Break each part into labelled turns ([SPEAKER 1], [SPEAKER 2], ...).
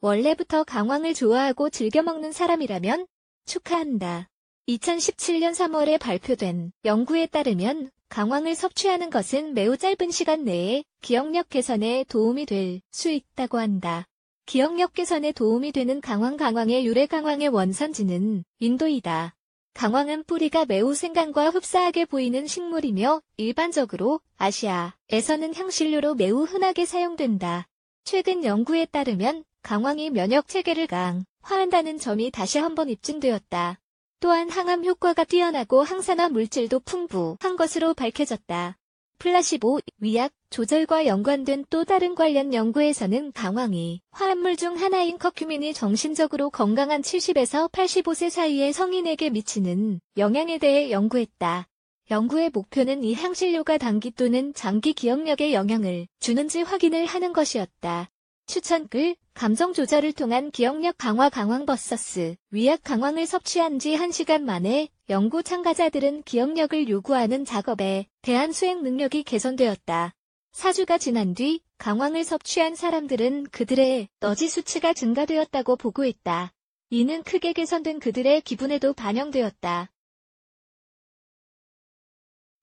[SPEAKER 1] 원래부터 강황을 좋아하고 즐겨 먹는 사람이라면 축하한다. 2017년 3월에 발표된 연구에 따르면 강황을 섭취하는 것은 매우 짧은 시간 내에 기억력 개선에 도움이 될 수 있다고 한다. 기억력 개선에 도움이 되는 강황 강황의 유래 강황의 원산지는 인도이다. 강황은 뿌리가 매우 생강과 흡사하게 보이는 식물이며 일반적으로 아시아에서는 향신료로 매우 흔하게 사용된다. 최근 연구에 따르면 강황이 면역 체계를 강화한다는 점이 다시 한번 입증되었다. 또한 항암 효과가 뛰어나고 항산화 물질도 풍부한 것으로 밝혀졌다. 플라시보, 위약, 조절과 연관된 또 다른 관련 연구에서는 강황이 화합물 중 하나인 커큐민이 정신적으로 건강한 70에서 85세 사이의 성인에게 미치는 영향에 대해 연구했다. 연구의 목표는 이향신료가 단기 또는 장기 기억력에 영향을 주는지 확인을 하는 것이었다. 추천글 감성 조절을 통한 기억력 강화 강황 버서스 위약 강황을 섭취한 지 1시간 만에 연구 참가자들은 기억력을 요구하는 작업에 대한 수행 능력이 개선되었다. 4주가 지난 뒤 강황을 섭취한 사람들은 그들의 너지 수치가 증가되었다고 보고했다. 이는 크게 개선된 그들의 기분에도 반영되었다.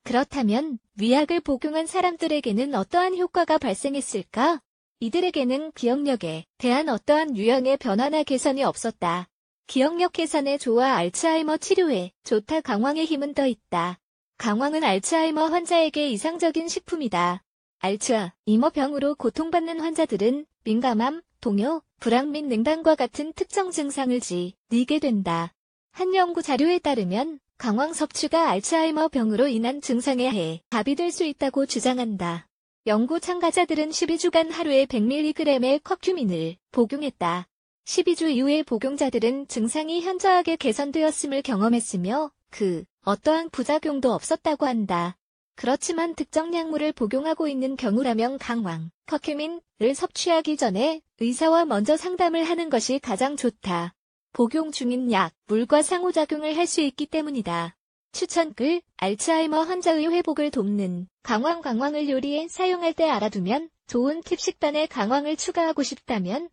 [SPEAKER 1] 그렇다면 위약을 복용한 사람들에게는 어떠한 효과가 발생했을까? 이들에게는 기억력에 대한 어떠한 유형의 변화나 개선이 없었다. 기억력 개선에 좋아 알츠하이머 치료에 좋다 강황의 힘은 떠 있다. 강황은 알츠하이머 환자에게 이상적인 식품이다. 알츠하이머 병으로 고통받는 환자들은 민감함, 동요, 불안 및 냉방과 같은 특정 증상을 지니게 된다. 한 연구 자료에 따르면 강황 섭취가 알츠하이머 병으로 인한 증상에 해 답이 될 수 있다고 주장한다. 연구 참가자들은 12주간 하루에 100mg의 커큐민을 복용했다. 12주 이후의 복용자들은 증상이 현저하게 개선되었음을 경험했으며 그 어떠한 부작용도 없었다고 한다. 그렇지만 특정 약물을 복용하고 있는 경우라면 강황, 커큐민을 섭취하기 전에 의사와 먼저 상담을 하는 것이 가장 좋다. 복용 중인 약, 물과 상호작용을 할 수 있기 때문이다. 추천글 알츠하이머 환자의 회복을 돕는 강황 강황을 요리에 사용할 때 알아두면 좋은 팁 식단에 강황을 추가하고 싶다면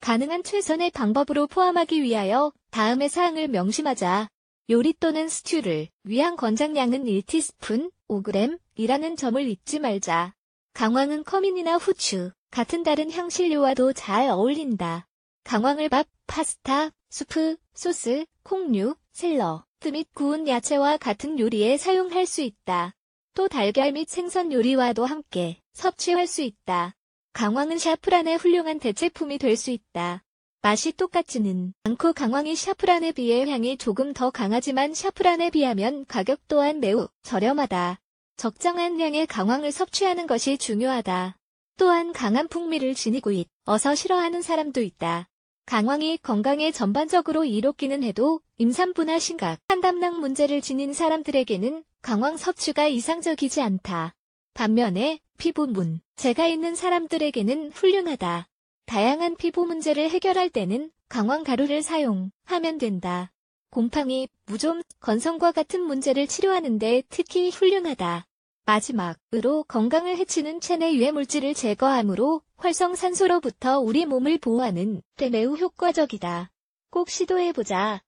[SPEAKER 1] 가능한 최선의 방법으로 포함하기 위하여 다음의 사항을 명심하자. 요리 또는 스튜를 위한 권장량은 1티스푼 5g이라는 점을 잊지 말자. 강황은 커민이나 후추 같은 다른 향신료와도 잘 어울린다. 강황을밥, 파스타, 수프, 소스, 콩류, 샐러, 및 구운 야채와 같은 요리에 사용할 수 있다. 또 달걀 및 생선 요리와도 함께 섭취할 수 있다. 강황은 샤프란의 훌륭한 대체품이 될 수 있다. 맛이 똑같지는 않고 강황이 샤프란에 비해 향이 조금 더 강하지만 샤프란에 비하면 가격 또한 매우 저렴하다. 적정한 양의 강황을 섭취하는 것이 중요하다. 또한 강한 풍미를 지니고 있, 어서 싫어하는 사람도 있다. 강황이 건강에 전반적으로 이롭기는 해도 임산부나 심각, 한담낭 문제를 지닌 사람들에게는 강황 섭취가 이상적이지 않다. 반면에 피부문, 제가 있는 사람들에게는 훌륭하다. 다양한 피부 문제를 해결할 때는 강황 가루를 사용하면 된다. 곰팡이, 무좀, 건성과 같은 문제를 치료하는데 특히 훌륭하다. 마지막으로 건강을 해치는 체내 유해 물질을 제거함으로 활성산소로부터 우리 몸을 보호하는 데 매우 효과적이다. 꼭 시도해보자.